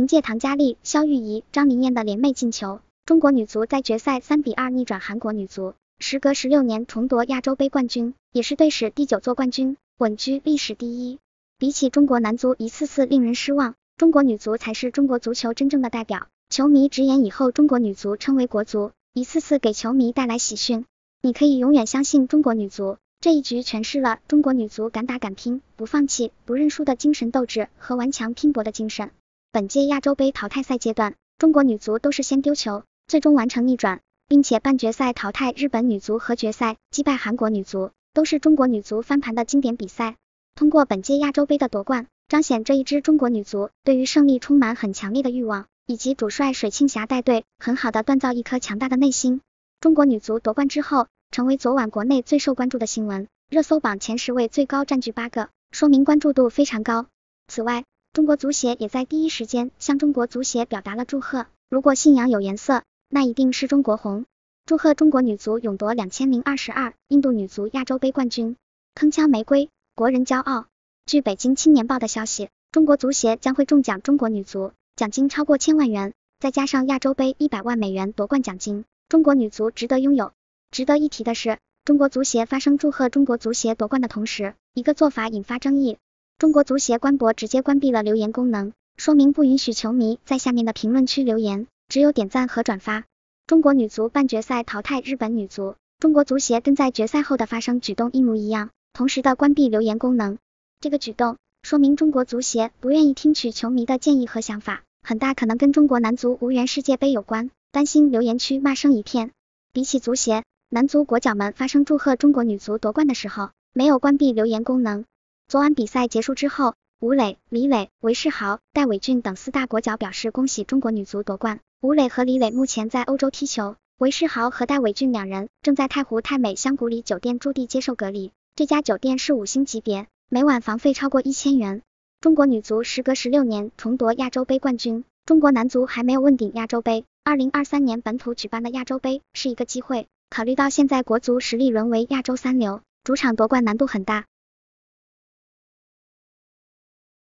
凭借唐佳丽、肖玉仪、张琳艳的联袂进球，中国女足在决赛三比二逆转韩国女足，时隔十六年重夺亚洲杯冠军，也是队史第九座冠军，稳居历史第一。比起中国男足一次次令人失望，中国女足才是中国足球真正的代表。球迷直言以后中国女足称为国足，一次次给球迷带来喜讯。你可以永远相信中国女足。这一局诠释了中国女足敢打敢拼、不放弃、不认输的精神斗志和顽强拼搏的精神。本届亚洲杯淘汰赛阶段，中国女足都是先丢球，最终完成逆转，并且半决赛淘汰日本女足和决赛击败韩国女足，都是中国女足翻盘的经典比赛。通过本届亚洲杯的夺冠，彰显这一支中国女足对于胜利充满很强烈的欲望，以及主帅水庆霞带队很好的锻造一颗强大的内心。中国女足夺冠之后，成为昨晚国内最受关注的新闻，热搜榜前十位最高占据八个，说明关注度非常高。此外，中国足协也在第一时间向中国足协表达了祝贺。如果信仰有颜色，那一定是中国红。祝贺中国女足勇夺两千零二十二印度女足亚洲杯冠军，铿锵玫瑰，国人骄傲。据北京青年报的消息，中国足协将会中奖中国女足，奖金超过千万元，再加上亚洲杯一百万美元夺冠奖金，中国女足值得拥有。值得一提的是，中国足协发声祝贺中国足协夺冠的同时，一个做法引发争议。中国足协官博直接关闭了留言功能，说明不允许球迷在下面的评论区留言，只有点赞和转发。中国女足半决赛淘汰日本女足，中国足协跟在决赛后的发生举动一模一样，同时的关闭留言功能。这个举动说明中国足协不愿意听取球迷的建议和想法，很大可能跟中国男足无缘世界杯有关，担心留言区骂声一片。比起足协，男足国脚们发声祝贺中国女足夺冠的时候，没有关闭留言功能。昨晚比赛结束之后，吴磊、李磊、韦世豪、戴伟俊等四大国脚表示恭喜中国女足夺冠。吴磊和李磊目前在欧洲踢球，韦世豪和戴伟俊两人正在太湖泰美香谷里酒店驻地接受隔离。这家酒店是五星级别，每晚房费超过一千元。中国女足时隔十六年重夺亚洲杯冠军，中国男足还没有问鼎亚洲杯。二零二三年本土举办的亚洲杯是一个机会。考虑到现在国足实力沦为亚洲三流，主场夺冠难度很大。